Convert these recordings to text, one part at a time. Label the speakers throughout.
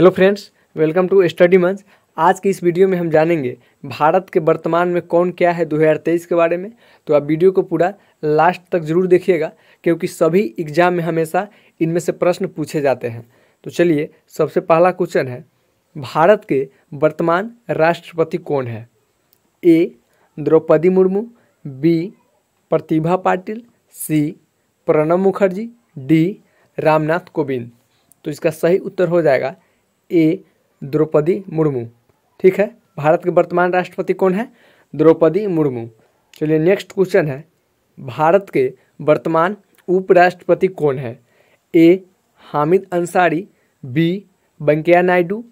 Speaker 1: hello friends welcome to study मंच आज की इस वीडियो में हम जानेंगे भारत के वर्तमान में कौन क्या है 2023 के बारे में तो आप वीडियो को पूरा लास्ट तक ज़रूर देखिएगा क्योंकि सभी एग्जाम में हमेशा इनमें से प्रश्न पूछे जाते हैं तो चलिए सबसे पहला क्वेश्चन है भारत के वर्तमान राष्ट्रपति कौन है A Draupadi Murmu B Pratibha Patil C Pranab Mukherjee D Ramnath Kovind तो इसका सही उत्तर हो जाएगा ए द्रौपदी मुर्मू ठीक है भारत के वर्तमान राष्ट्रपति कौन है द्रौपदी मुर्मू चलिए नेक्स्ट क्वेश्चन है भारत के वर्तमान उपराष्ट्रपति कौन है A Hamid Ansari B Venkaiah Naidu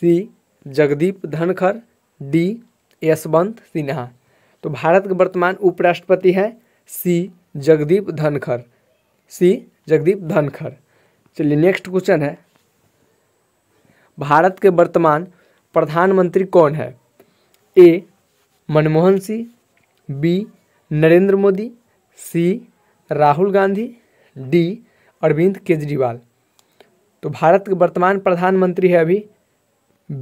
Speaker 1: C Jagdeep Dhankhar D Yashwant Sinha तो भारत के वर्तमान उपराष्ट्रपति हैं सी जगदीप धनखड़ सी जगदीप धनखड़ चलिए नेक्स्ट क्वेश्चन है भारत के वर्तमान प्रधानमंत्री कौन है A Manmohan Singh B Narendra Modi C Rahul Gandhi D Arvind Kejriwal तो भारत के वर्तमान प्रधानमंत्री है अभी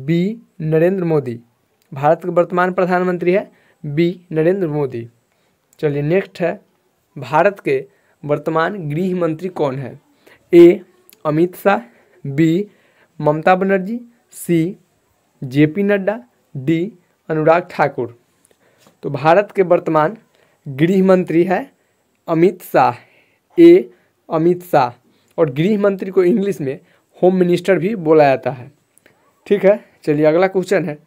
Speaker 1: बी नरेंद्र मोदी भारत के वर्तमान प्रधानमंत्री है बी नरेंद्र मोदी चलिए नेक्स्ट है भारत के वर्तमान गृह मंत्री कौन है A Amit Shah B Mamata Banerjee C J P Nadda D Anurag Thakur तो भारत के वर्तमान गृह मंत्री है अमित शाह ए अमित शाह और गृह मंत्री को इंग्लिश में होम मिनिस्टर भी बोला जाता है ठीक है चलिए अगला क्वेश्चन है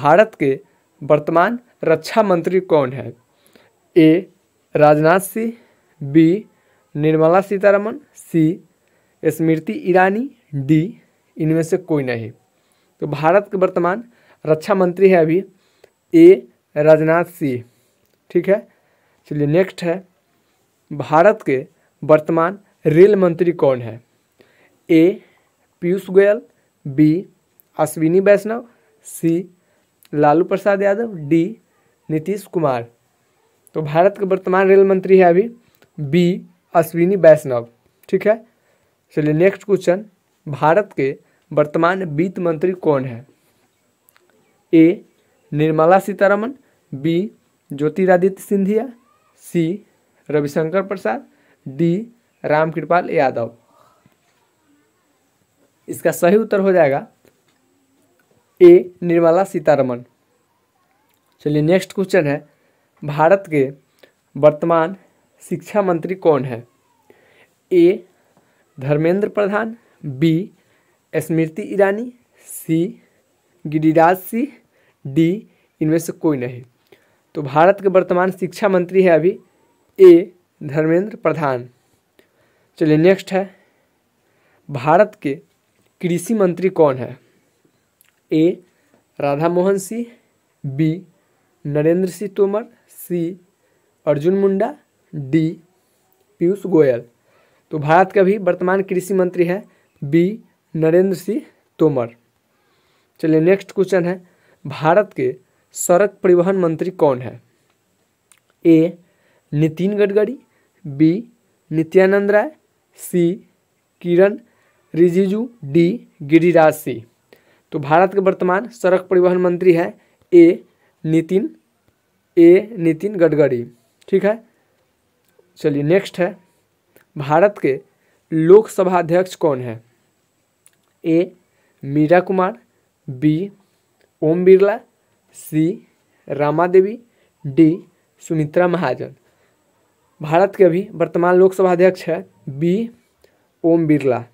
Speaker 1: भारत के वर्तमान रक्षा मंत्री कौन है A Rajnath Singh B Nirmala Sitharaman C Smriti Irani D इनमें से कोई नहीं तो भारत के वर्तमान रक्षा मंत्री है अभी ए राजनाथ सिंह ठीक है चलिए नेक्स्ट है भारत के वर्तमान रेल मंत्री कौन है A Piyush Goyal B Ashwini Vaishnaw C Lalu Prasad Yadav D Nitish Kumar तो भारत के वर्तमान रेल मंत्री है अभी बी अश्विनी वैष्णव ठीक है चलिए नेक्स्ट क्वेश्चन भारत के वर्तमान वित्त मंत्री कौन है A Nirmala Sitharaman B Jyotiraditya Scindia C Ravishankar Prasad D Ramkripal Yadav इसका सही उत्तर हो जाएगा ए निर्मला सीतारमन चलिए नेक्स्ट क्वेश्चन है भारत के वर्तमान शिक्षा मंत्री कौन है A Dharmendra Pradhan B Smriti Irani C Giriraj Singh D इनमें से कोई नहीं तो भारत के वर्तमान शिक्षा मंत्री है अभी ए धर्मेंद्र प्रधान चलिए नेक्स्ट है भारत के कृषि मंत्री कौन है A Radha Mohan Singh B Narendra Singh Tomar C Arjun Munda D Piyush Goyal तो भारत का भी वर्तमान कृषि मंत्री है बी नरेंद्र सिंह तोमर चलिए नेक्स्ट क्वेश्चन है भारत के सड़क परिवहन मंत्री कौन है A Nitin Gadkari B Nityanand Rai C Kiren Rijiju D Giriraj Singh तो भारत के वर्तमान सड़क परिवहन मंत्री है ए नितिन ए नितिन गडकरी ठीक है चलिए नेक्स्ट है भारत के लोकसभा अध्यक्ष कौन है A Meira Kumar B Om Birla C Rama Devi D Sumitra Mahajan Bharat के अभी वर्तमान लोकसभा अध्यक्ष है बी ओम बिरला